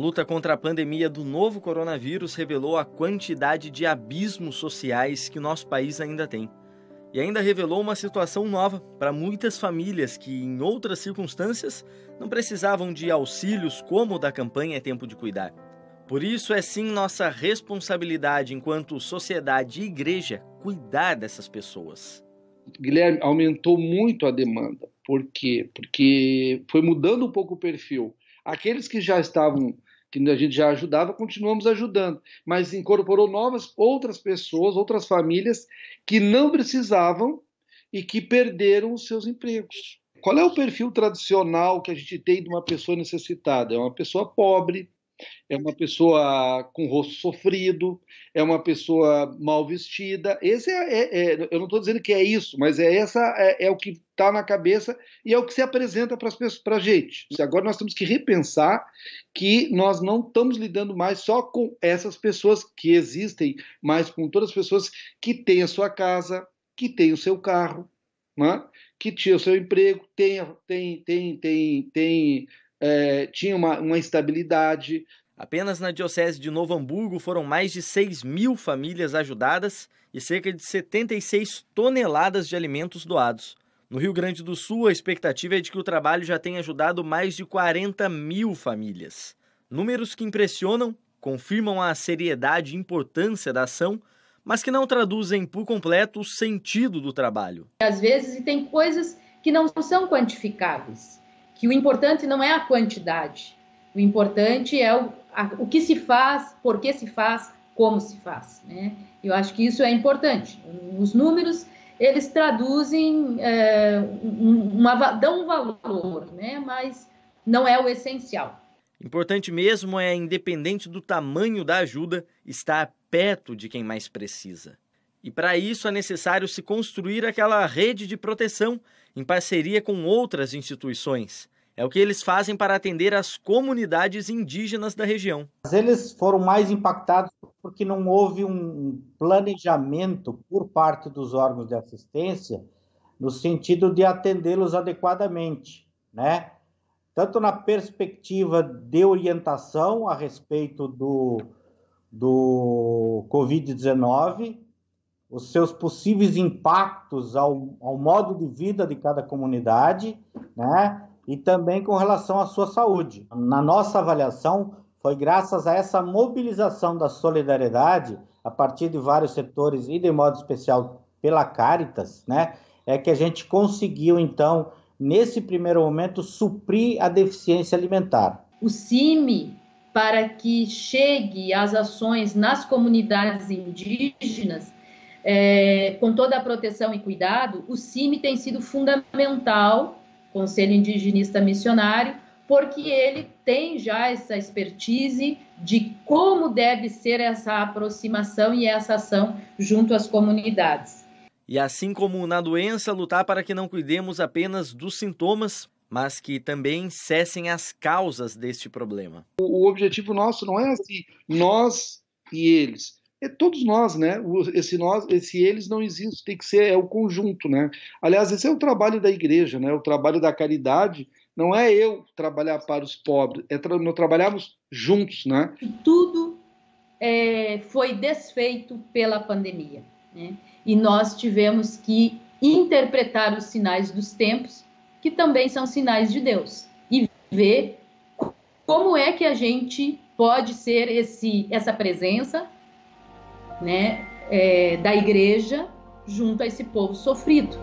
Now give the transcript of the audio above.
luta contra a pandemia do novo coronavírus revelou a quantidade de abismos sociais que o nosso país ainda tem. E ainda revelou uma situação nova para muitas famílias que, em outras circunstâncias, não precisavam de auxílios como o da campanha É Tempo de Cuidar. Por isso, é sim nossa responsabilidade, enquanto sociedade e igreja, cuidar dessas pessoas. Guilherme, aumentou muito a demanda. Por quê? Porque foi mudando um pouco o perfil. Aqueles que já estavam, que a gente já ajudava, continuamos ajudando, mas incorporou novas outras pessoas, outras famílias que não precisavam e que perderam os seus empregos. Qual é o perfil tradicional que a gente tem de uma pessoa necessitada? É uma pessoa pobre, é uma pessoa com rosto sofrido, é uma pessoa mal vestida. Esse é, é, é eu não estou dizendo que é isso, mas é essa é, é o que está na cabeça e é o que se apresenta para para a gente. Agora nós temos que repensar que nós não estamos lidando mais só com essas pessoas que existem, mas com todas as pessoas que têm a sua casa, que têm o seu carro, né? que tinha o seu emprego, tem, tem, tem, tem, tem é, tinha uma, uma instabilidade. Apenas na Diocese de Novo Hamburgo foram mais de 6 mil famílias ajudadas e cerca de 76 toneladas de alimentos doados. No Rio Grande do Sul, a expectativa é de que o trabalho já tenha ajudado mais de 40 mil famílias. Números que impressionam, confirmam a seriedade e importância da ação, mas que não traduzem por completo o sentido do trabalho. Às vezes, tem coisas que não são quantificáveis que o importante não é a quantidade, o importante é o, a, o que se faz, por que se faz, como se faz. Né? Eu acho que isso é importante. Os números eles traduzem é, uma, dão um valor, né? mas não é o essencial. Importante mesmo é, independente do tamanho da ajuda, estar perto de quem mais precisa. E para isso é necessário se construir aquela rede de proteção em parceria com outras instituições, é o que eles fazem para atender as comunidades indígenas da região. Eles foram mais impactados porque não houve um planejamento por parte dos órgãos de assistência no sentido de atendê-los adequadamente, né? Tanto na perspectiva de orientação a respeito do, do Covid-19, os seus possíveis impactos ao, ao modo de vida de cada comunidade, né? e também com relação à sua saúde. Na nossa avaliação, foi graças a essa mobilização da solidariedade, a partir de vários setores e de modo especial pela Caritas, né, é que a gente conseguiu, então, nesse primeiro momento, suprir a deficiência alimentar. O CIMI, para que chegue às ações nas comunidades indígenas, é, com toda a proteção e cuidado, o CIMI tem sido fundamental Conselho Indigenista Missionário, porque ele tem já essa expertise de como deve ser essa aproximação e essa ação junto às comunidades. E assim como na doença, lutar para que não cuidemos apenas dos sintomas, mas que também cessem as causas deste problema. O objetivo nosso não é assim, nós e eles é todos nós, né? Esse nós, esse eles não existe, tem que ser é o conjunto, né? Aliás, esse é o trabalho da igreja, né? O trabalho da caridade não é eu trabalhar para os pobres, é tra nós trabalharmos juntos, né? Tudo é, foi desfeito pela pandemia, né? E nós tivemos que interpretar os sinais dos tempos, que também são sinais de Deus, e ver como é que a gente pode ser esse essa presença né, é, da igreja junto a esse povo sofrido.